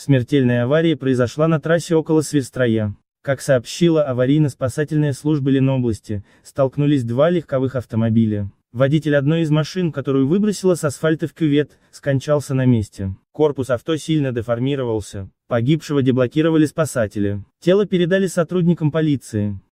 Смертельная авария произошла на трассе около Сверстроя. Как сообщила аварийно-спасательная служба Ленобласти, столкнулись два легковых автомобиля. Водитель одной из машин, которую выбросило с асфальта в кювет, скончался на месте. Корпус авто сильно деформировался. Погибшего деблокировали спасатели. Тело передали сотрудникам полиции.